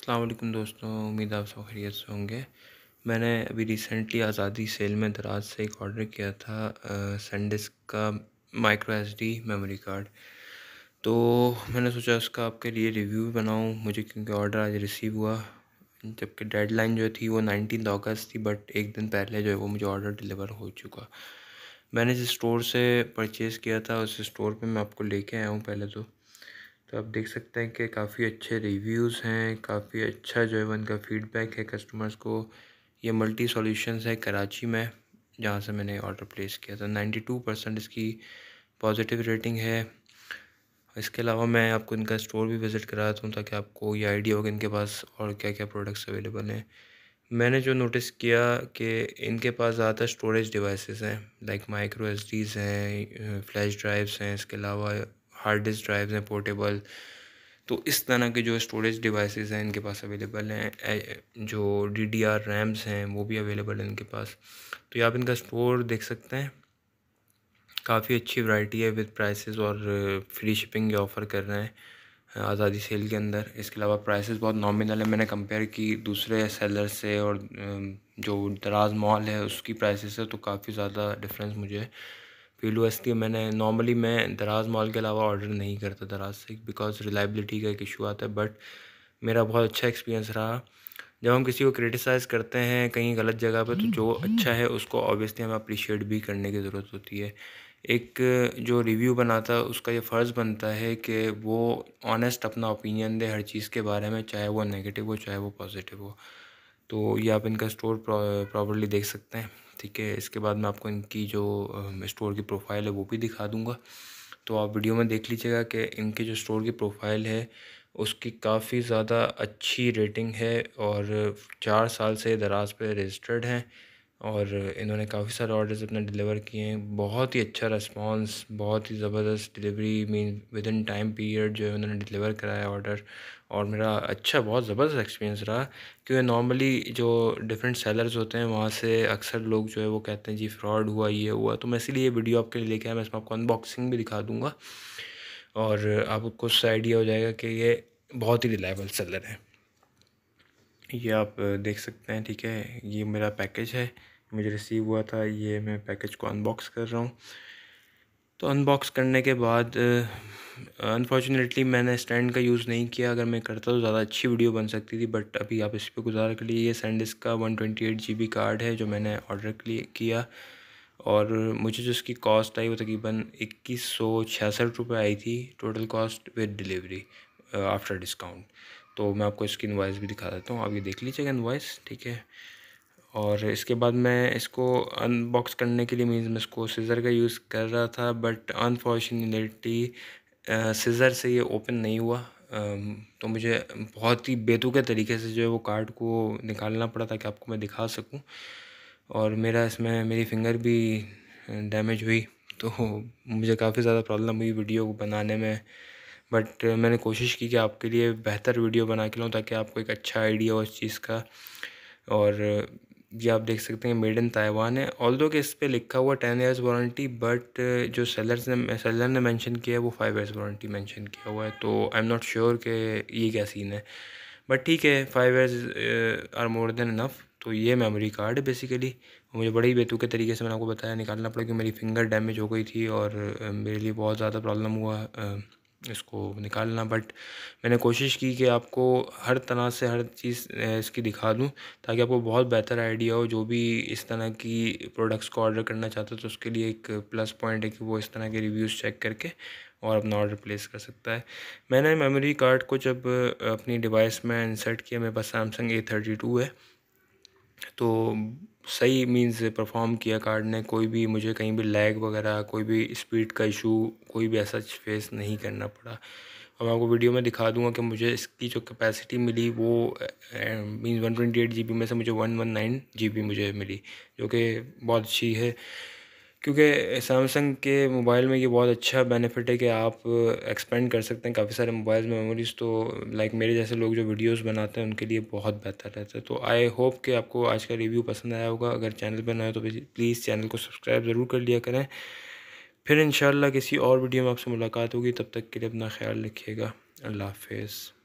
अस्सलाम दोस्तों उम्मीद आप सब खरीत से होंगे मैंने अभी रिसेंटली आज़ादी सेल में दराज से एक ऑर्डर किया था सनडिस्क का micro S D memory card तो मैंने सोचा उसका आपके लिए रिव्यू बनाऊँ मुझे क्योंकि ऑर्डर आज रिसीव हुआ जबकि डेडलाइन जो थी वो नाइनटीन अगस्त थी बट एक दिन पहले जो है वो मुझे ऑर्डर डिलीवर हो चुका मैंने जिस स्टोर से परचेज़ किया था उस स्टोर पर मैं आपको लेके आया हूँ पहले तो तो आप देख सकते हैं कि काफ़ी अच्छे रिव्यूज़ हैं काफ़ी अच्छा जो है वो इनका फ़ीडबैक है कस्टमर्स को ये मल्टी सॉल्यूशंस है कराची में जहाँ से मैंने ऑर्डर प्लेस किया था नाइन्टी टू परसेंट इसकी पॉजिटिव रेटिंग है इसके अलावा मैं आपको इनका स्टोर भी विज़िट कराता हूँ ताकि आपको ये आइडिया होगा इनके पास और क्या क्या प्रोडक्ट्स अवेलेबल हैं मैंने जो नोटिस किया कि इनके पास ज़्यादातर स्टोरेज डिवाइसेस हैं लाइक माइक्रो एस हैं फ्लैश ड्राइव्स हैं इसके अलावा हार्ड डिस्क ड्राइव्स हैं पोर्टेबल तो इस तरह के जो स्टोरेज डिवाइसेस हैं इनके पास अवेलेबल हैं जो डी डी आर रैम्स हैं वो भी अवेलेबल हैं इनके पास तो ये आप इनका स्टोर देख सकते हैं काफ़ी अच्छी वैरायटी है विद प्राइसेस और फ्री शिपिंग के ऑफ़र कर रहे हैं आज़ादी सेल के अंदर इसके अलावा प्राइसेस बहुत नॉमिनल है मैंने कंपेयर की दूसरे सेलर से और जो दराज मॉल है उसकी प्राइसेस से तो काफ़ी ज़्यादा डिफरेंस मुझे पीलू हस्ती मैंने नॉर्मली मैं दराज मॉल के अलावा ऑर्डर नहीं करता दराज से बिकॉज रिलायबिलिटी का एक इशू आता है बट मेरा बहुत अच्छा एक्सपीरियंस रहा जब हम किसी को क्रिटिसाइज़ करते हैं कहीं गलत जगह पर तो जो अच्छा है उसको ऑब्वियसली हमें अप्रिशिएट भी करने की ज़रूरत होती है एक जो रिव्यू बनाता है उसका ये फ़र्ज़ बनता है कि वो ऑनेस्ट अपना ओपिनियन दे हर चीज़ के बारे में चाहे वो नेगेटिव हो चाहे वो पॉजिटिव हो तो ये आप इनका स्टोर प्रॉपरली देख सकते हैं ठीक है इसके बाद मैं आपको इनकी जो स्टोर की प्रोफाइल है वो भी दिखा दूँगा तो आप वीडियो में देख लीजिएगा कि इनके जो स्टोर की प्रोफाइल है उसकी काफ़ी ज़्यादा अच्छी रेटिंग है और चार साल से दराज पे रजिस्टर्ड हैं और इन्होंने काफ़ी सारे ऑर्डर्स अपने डिलीवर किए हैं बहुत ही अच्छा रिस्पांस बहुत ही ज़बरदस्त delivery mean within time period जो है उन्होंने डिलीवर कराया ऑर्डर और मेरा अच्छा बहुत ज़बरदस्त एक्सपीरियंस रहा क्योंकि नॉर्मली जो डिफरेंट सेलर्स होते हैं वहाँ से अक्सर लोग जो है वो कहते हैं जी फ्रॉड हुआ ये हुआ तो मैं इसीलिए ये वीडियो आपके लिए लेके आया मैं इसमें आपको अनबॉक्सिंग भी दिखा दूँगा और आपको उससे आइडिया हो जाएगा कि ये बहुत ही रिलायबल सेलर है ये आप देख सकते हैं ठीक है ये मेरा पैकेज है मुझे रिसीव हुआ था ये मैं पैकेज को अनबॉक्स कर रहा हूँ तो अनबॉक्स करने के बाद अनफॉर्चुनेटली मैंने स्टैंड का यूज़ नहीं किया अगर मैं करता तो ज़्यादा अच्छी वीडियो बन सकती थी बट अभी आप इस पर गुजारा कर लिए ये सैंडिस का one twenty eight G B card है जो मैंने ऑर्डर लिए किया और मुझे जो इसकी कॉस्ट आई वो तकरीबन इक्कीस सौ छियासठ रुपये आई थी total cost with delivery after discount तो मैं आपको इसकी इन्वाइस भी दिखा देता हूँ आप ये देख लीजिएगा इन्वाइस ठीक है और इसके बाद मैं इसको अनबॉक्स करने के लिए मीन्स मैं इसको सीज़र का यूज़ कर रहा था बट अनफॉर्चुनेटली सीज़र से ये ओपन नहीं हुआ तो मुझे बहुत ही बेतुके तरीके से जो है वो कार्ड को निकालना पड़ा ताकि आपको मैं दिखा सकूं और मेरा इसमें मेरी फिंगर भी डैमेज हुई तो मुझे काफ़ी ज़्यादा प्रॉब्लम हुई वीडियो को बनाने में बट मैंने कोशिश की कि आपके लिए बेहतर वीडियो बना के लाऊँ ताकि आपको एक अच्छा आइडिया हो इस चीज़ का और ये आप देख सकते हैं मेड इन ताइवान है ऑल दो कि इस पर लिखा हुआ टेन ईयर्स वारंटी बट जो सेलर्स ने सेलर ने मेंशन किया है वो फाइव ईयर्स वारंटी मेंशन किया हुआ है तो आई एम नॉट श्योर कि ये क्या सीन है बट ठीक है five years are more than enough तो ये मेमोरी कार्ड है बेसिकली मुझे बड़े ही बेतुके तरीके से मैंने आपको बताया निकालना पड़ा क्योंकि मेरी फिंगर डैमेज हो गई थी और uh, मेरे लिए बहुत ज़्यादा प्रॉब्लम हुआ uh, इसको निकालना बट मैंने कोशिश की कि आपको हर तरह से हर चीज़ इसकी दिखा दूं ताकि आपको बहुत बेहतर आइडिया हो जो भी इस तरह की प्रोडक्ट्स को ऑर्डर करना चाहता है तो उसके लिए एक प्लस पॉइंट है कि वो इस तरह के रिव्यूज़ चेक करके और अपना ऑर्डर प्लेस कर सकता है मैंने मेमोरी कार्ड को जब अपनी डिवाइस में इंसर्ट किया मेरे पास सैमसंग ए थर्टी टू है तो सही मीन से परफॉर्म किया कार्ड ने कोई भी मुझे कहीं भी लैग वगैरह कोई भी स्पीड का इशू कोई भी ऐसा फेस नहीं करना पड़ा अब आपको वीडियो में दिखा दूंगा कि मुझे इसकी जो कैपेसिटी मिली वो means one twenty eight G B में से मुझे one one nine G B मुझे मिली जो कि बहुत अच्छी है क्योंकि सैमसंग के मोबाइल में ये बहुत अच्छा बेनिफिट है कि आप एक्सपेंड uh, कर सकते हैं काफ़ी सारे मोबाइल में मेमोरीज़ तो लाइक मेरे जैसे लोग जो वीडियोस बनाते हैं उनके लिए बहुत बेहतर रहता है तो आई होप कि आपको आज का रिव्यू पसंद आया होगा अगर चैनल पर ना हो तो प्लीज़ चैनल को सब्सक्राइब ज़रूर कर लिया करें फिर इन किसी और वीडियो में आपसे मुलाकात होगी तब तक के लिए अपना ख्याल रखिएगा अल्लाह हाफिज़